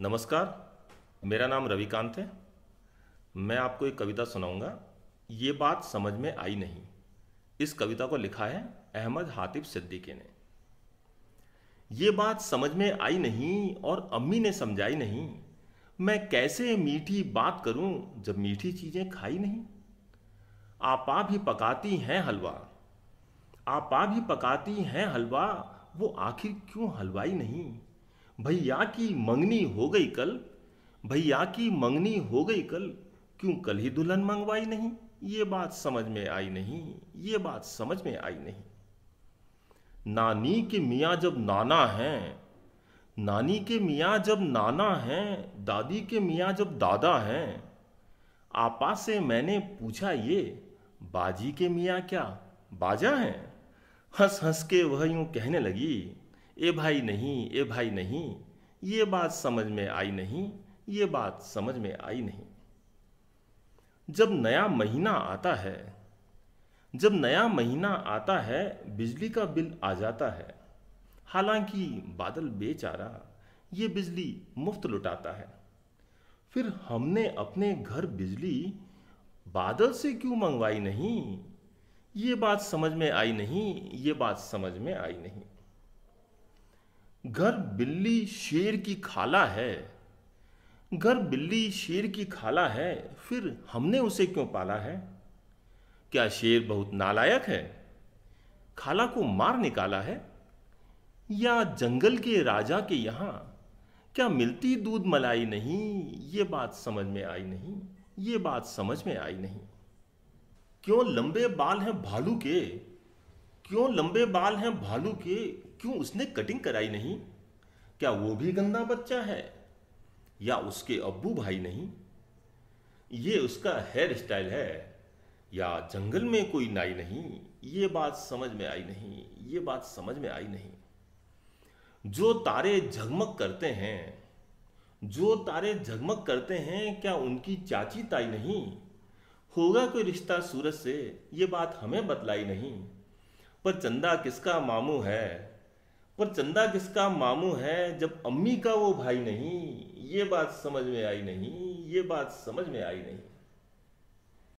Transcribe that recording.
नमस्कार मेरा नाम रविकांत है मैं आपको एक कविता सुनाऊंगा ये बात समझ में आई नहीं इस कविता को लिखा है अहमद हातिब सिद्दीकी ने ये बात समझ में आई नहीं और अम्मी ने समझाई नहीं मैं कैसे मीठी बात करूं जब मीठी चीज़ें खाई नहीं आपा भी पकाती हैं हलवा आपा भी पकाती हैं हलवा वो आखिर क्यों हलवाई नहीं भैया की मंगनी हो गई कल भैया की मंगनी हो गई कल क्यों कल ही दुल्हन मंगवाई नहीं ये बात समझ में आई नहीं ये बात समझ में आई नहीं नानी के मियाँ जब नाना हैं नानी के मियाँ जब नाना हैं दादी के मियाँ जब दादा हैं आपा से मैंने पूछा ये बाजी के मियाँ क्या बाजा हैं हंस हंस के वह यूं कहने लगी ए भाई नहीं ए भाई नहीं ये बात समझ में आई नहीं ये बात समझ में आई नहीं जब नया महीना आता है जब नया महीना आता है बिजली का बिल आ जाता है हालांकि बादल बेचारा ये बिजली मुफ्त लुटाता है फिर हमने अपने घर बिजली बादल से क्यों मंगवाई नहीं ये बात समझ में आई नहीं ये बात समझ में आई नहीं घर बिल्ली शेर की खाला है घर बिल्ली शेर की खाला है फिर हमने उसे क्यों पाला है क्या शेर बहुत नालायक है खाला को मार निकाला है या जंगल के राजा के यहाँ क्या मिलती दूध मलाई नहीं ये बात समझ में आई नहीं ये बात समझ में आई नहीं क्यों लंबे बाल हैं भालू के क्यों लंबे बाल हैं भालू के क्यों उसने कटिंग कराई नहीं क्या वो भी गंदा बच्चा है या उसके अब्बू भाई नहीं ये उसका हेयर स्टाइल है या जंगल में कोई नाई नहीं ये बात समझ में आई नहीं ये बात समझ में आई नहीं जो तारे झगमग करते हैं जो तारे झगमग करते हैं क्या उनकी चाची ताई नहीं होगा कोई रिश्ता सूरज से ये बात हमें बतलाई नहीं पर चंदा किसका मामू है पर चंदा किसका मामू है जब अम्मी का वो भाई नहीं ये बात समझ में आई नहीं ये बात समझ में आई नहीं